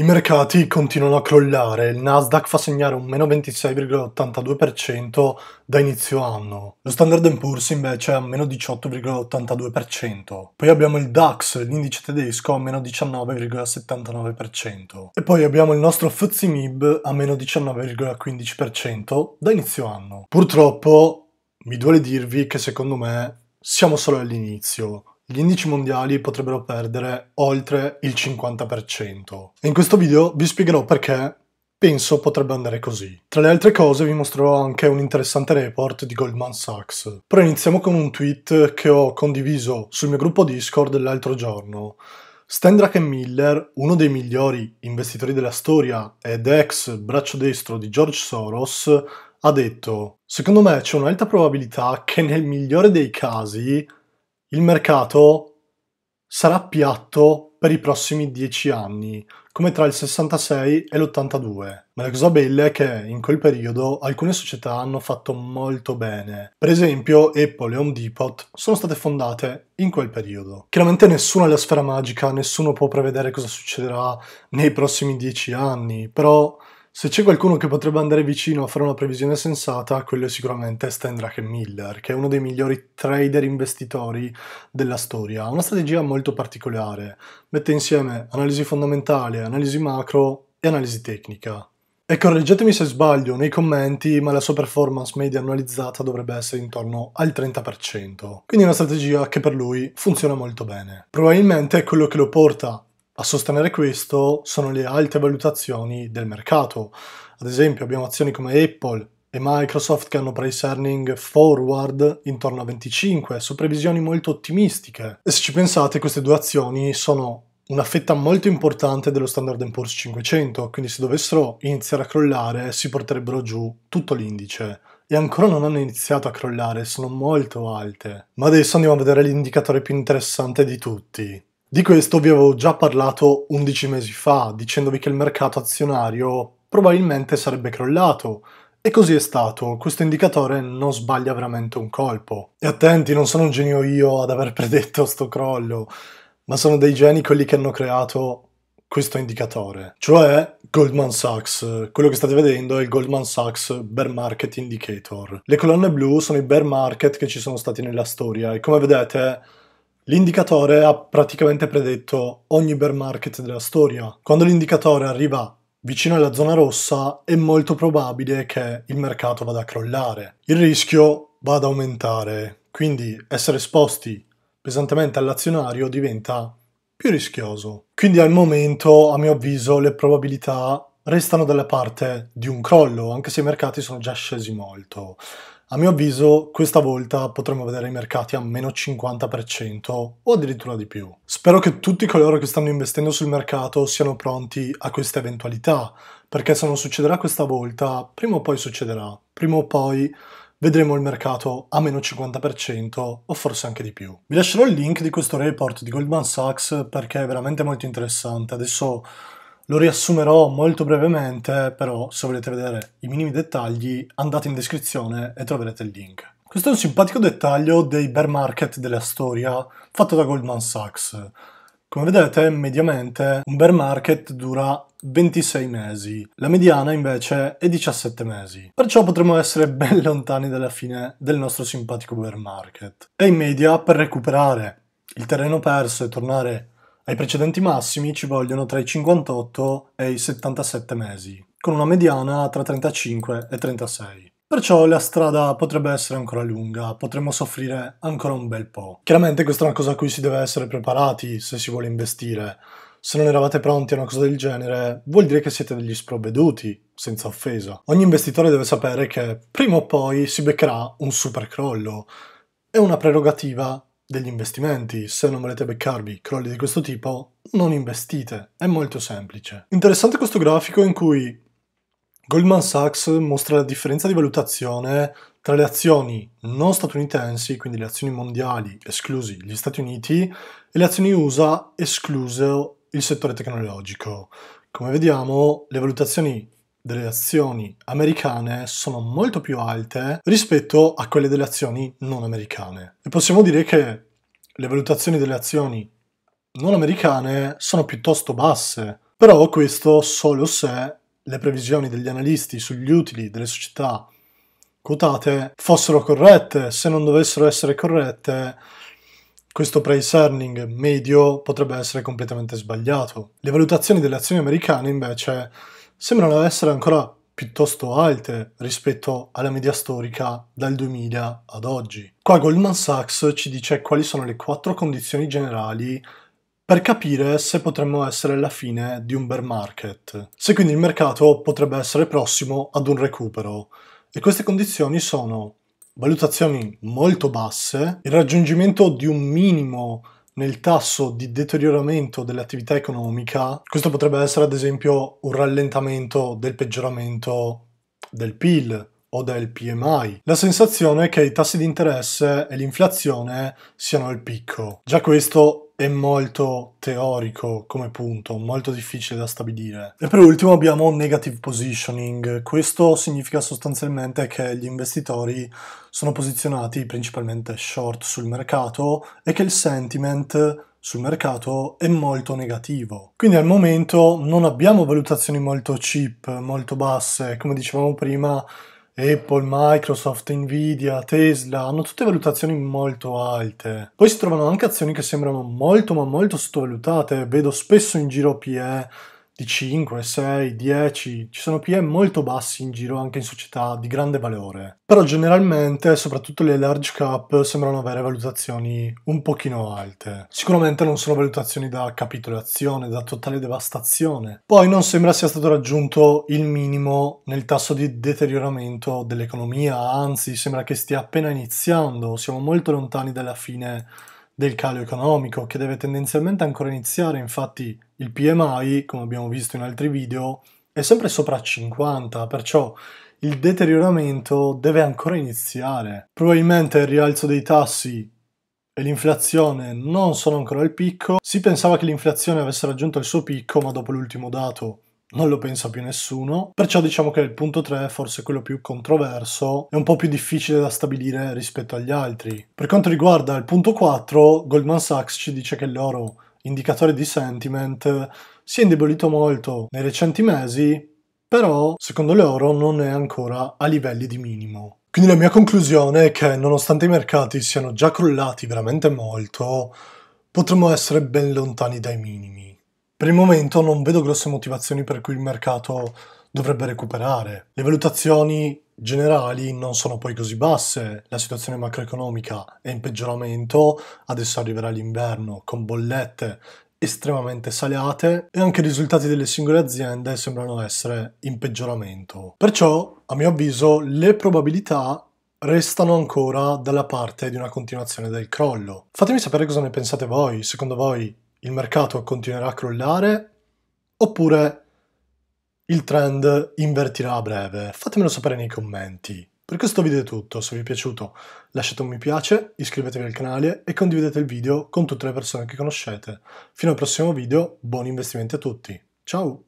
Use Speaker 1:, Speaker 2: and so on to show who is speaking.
Speaker 1: I mercati continuano a crollare, il Nasdaq fa segnare un meno 26,82% da inizio anno, lo Standard Poor's invece è a meno 18,82%, poi abbiamo il DAX, l'indice tedesco, a meno 19,79% e poi abbiamo il nostro FTSE MIB a meno 19,15% da inizio anno. Purtroppo mi duole dirvi che secondo me siamo solo all'inizio gli indici mondiali potrebbero perdere oltre il 50%. E in questo video vi spiegherò perché penso potrebbe andare così. Tra le altre cose vi mostrerò anche un interessante report di Goldman Sachs. Però iniziamo con un tweet che ho condiviso sul mio gruppo Discord l'altro giorno. Stan Miller, uno dei migliori investitori della storia ed ex braccio destro di George Soros, ha detto: Secondo me c'è un'alta probabilità che nel migliore dei casi il mercato sarà piatto per i prossimi dieci anni, come tra il 66 e l'82. Ma la cosa bella è che in quel periodo alcune società hanno fatto molto bene. Per esempio Apple e Home Depot sono state fondate in quel periodo. Chiaramente nessuno è la sfera magica, nessuno può prevedere cosa succederà nei prossimi dieci anni, però se c'è qualcuno che potrebbe andare vicino a fare una previsione sensata, quello è sicuramente Stan Miller, che è uno dei migliori trader investitori della storia. Ha una strategia molto particolare, mette insieme analisi fondamentale, analisi macro e analisi tecnica. E correggetemi se sbaglio nei commenti, ma la sua performance media annualizzata dovrebbe essere intorno al 30%. Quindi è una strategia che per lui funziona molto bene. Probabilmente è quello che lo porta a sostenere questo sono le alte valutazioni del mercato. Ad esempio abbiamo azioni come Apple e Microsoft che hanno price earning forward intorno a 25, su previsioni molto ottimistiche. E se ci pensate queste due azioni sono una fetta molto importante dello Standard Poor's 500, quindi se dovessero iniziare a crollare si porterebbero giù tutto l'indice. E ancora non hanno iniziato a crollare, sono molto alte. Ma adesso andiamo a vedere l'indicatore più interessante di tutti, di questo vi avevo già parlato 11 mesi fa, dicendovi che il mercato azionario probabilmente sarebbe crollato. E così è stato, questo indicatore non sbaglia veramente un colpo. E attenti, non sono un genio io ad aver predetto sto crollo, ma sono dei geni quelli che hanno creato questo indicatore, cioè Goldman Sachs. Quello che state vedendo è il Goldman Sachs Bear Market Indicator. Le colonne blu sono i bear market che ci sono stati nella storia e come vedete L'indicatore ha praticamente predetto ogni bear market della storia. Quando l'indicatore arriva vicino alla zona rossa è molto probabile che il mercato vada a crollare. Il rischio va ad aumentare, quindi essere esposti pesantemente all'azionario diventa più rischioso. Quindi al momento, a mio avviso, le probabilità restano dalla parte di un crollo, anche se i mercati sono già scesi molto. A mio avviso questa volta potremo vedere i mercati a meno 50% o addirittura di più. Spero che tutti coloro che stanno investendo sul mercato siano pronti a questa eventualità, perché se non succederà questa volta, prima o poi succederà. Prima o poi vedremo il mercato a meno 50% o forse anche di più. Vi lascerò il link di questo report di Goldman Sachs perché è veramente molto interessante. Adesso lo riassumerò molto brevemente, però se volete vedere i minimi dettagli andate in descrizione e troverete il link. Questo è un simpatico dettaglio dei bear market della storia fatto da Goldman Sachs. Come vedete, mediamente un bear market dura 26 mesi, la mediana invece è 17 mesi. Perciò potremmo essere ben lontani dalla fine del nostro simpatico bear market. E in media, per recuperare il terreno perso e tornare ai precedenti massimi ci vogliono tra i 58 e i 77 mesi, con una mediana tra 35 e 36. Perciò la strada potrebbe essere ancora lunga, potremmo soffrire ancora un bel po'. Chiaramente questa è una cosa a cui si deve essere preparati se si vuole investire. Se non eravate pronti a una cosa del genere, vuol dire che siete degli sprovveduti, senza offesa. Ogni investitore deve sapere che prima o poi si beccherà un super crollo. È una prerogativa degli investimenti, se non volete beccarvi crolli di questo tipo, non investite, è molto semplice. Interessante questo grafico in cui Goldman Sachs mostra la differenza di valutazione tra le azioni non statunitensi, quindi le azioni mondiali, esclusi gli Stati Uniti, e le azioni USA, escluso il settore tecnologico. Come vediamo, le valutazioni delle azioni americane sono molto più alte rispetto a quelle delle azioni non americane. E possiamo dire che le valutazioni delle azioni non americane sono piuttosto basse, però questo solo se le previsioni degli analisti sugli utili delle società quotate fossero corrette, se non dovessero essere corrette questo price earning medio potrebbe essere completamente sbagliato. Le valutazioni delle azioni americane invece sembrano essere ancora piuttosto alte rispetto alla media storica dal 2000 ad oggi. Qua Goldman Sachs ci dice quali sono le quattro condizioni generali per capire se potremmo essere alla fine di un bear market, se quindi il mercato potrebbe essere prossimo ad un recupero. E queste condizioni sono valutazioni molto basse, il raggiungimento di un minimo nel tasso di deterioramento dell'attività economica, questo potrebbe essere ad esempio un rallentamento del peggioramento del PIL o del PMI. La sensazione è che i tassi di interesse e l'inflazione siano al picco. Già questo è molto teorico come punto, molto difficile da stabilire. E per ultimo abbiamo negative positioning. Questo significa sostanzialmente che gli investitori sono posizionati principalmente short sul mercato e che il sentiment sul mercato è molto negativo. Quindi al momento non abbiamo valutazioni molto cheap, molto basse, come dicevamo prima Apple, Microsoft, Nvidia, Tesla hanno tutte valutazioni molto alte. Poi si trovano anche azioni che sembrano molto ma molto sottovalutate. Vedo spesso in giro PE di 5, 6, 10, ci sono PM molto bassi in giro anche in società di grande valore, però generalmente soprattutto le large cap sembrano avere valutazioni un pochino alte. Sicuramente non sono valutazioni da capitolazione, da totale devastazione. Poi non sembra sia stato raggiunto il minimo nel tasso di deterioramento dell'economia, anzi sembra che stia appena iniziando, siamo molto lontani dalla fine del calo economico che deve tendenzialmente ancora iniziare, infatti il PMI, come abbiamo visto in altri video, è sempre sopra 50, perciò il deterioramento deve ancora iniziare. Probabilmente il rialzo dei tassi e l'inflazione non sono ancora al picco. Si pensava che l'inflazione avesse raggiunto il suo picco, ma dopo l'ultimo dato non lo pensa più nessuno, perciò diciamo che il punto 3, forse quello più controverso, è un po' più difficile da stabilire rispetto agli altri. Per quanto riguarda il punto 4, Goldman Sachs ci dice che il l'oro, indicatore di sentiment, si è indebolito molto nei recenti mesi, però secondo l'oro non è ancora a livelli di minimo. Quindi la mia conclusione è che nonostante i mercati siano già crollati veramente molto, potremmo essere ben lontani dai minimi. Per il momento non vedo grosse motivazioni per cui il mercato dovrebbe recuperare. Le valutazioni generali non sono poi così basse, la situazione macroeconomica è in peggioramento, adesso arriverà l'inverno con bollette estremamente salate e anche i risultati delle singole aziende sembrano essere in peggioramento. Perciò, a mio avviso, le probabilità restano ancora dalla parte di una continuazione del crollo. Fatemi sapere cosa ne pensate voi, secondo voi il mercato continuerà a crollare oppure il trend invertirà a breve? Fatemelo sapere nei commenti. Per questo video è tutto, se vi è piaciuto lasciate un mi piace, iscrivetevi al canale e condividete il video con tutte le persone che conoscete. Fino al prossimo video, buoni investimenti a tutti. Ciao!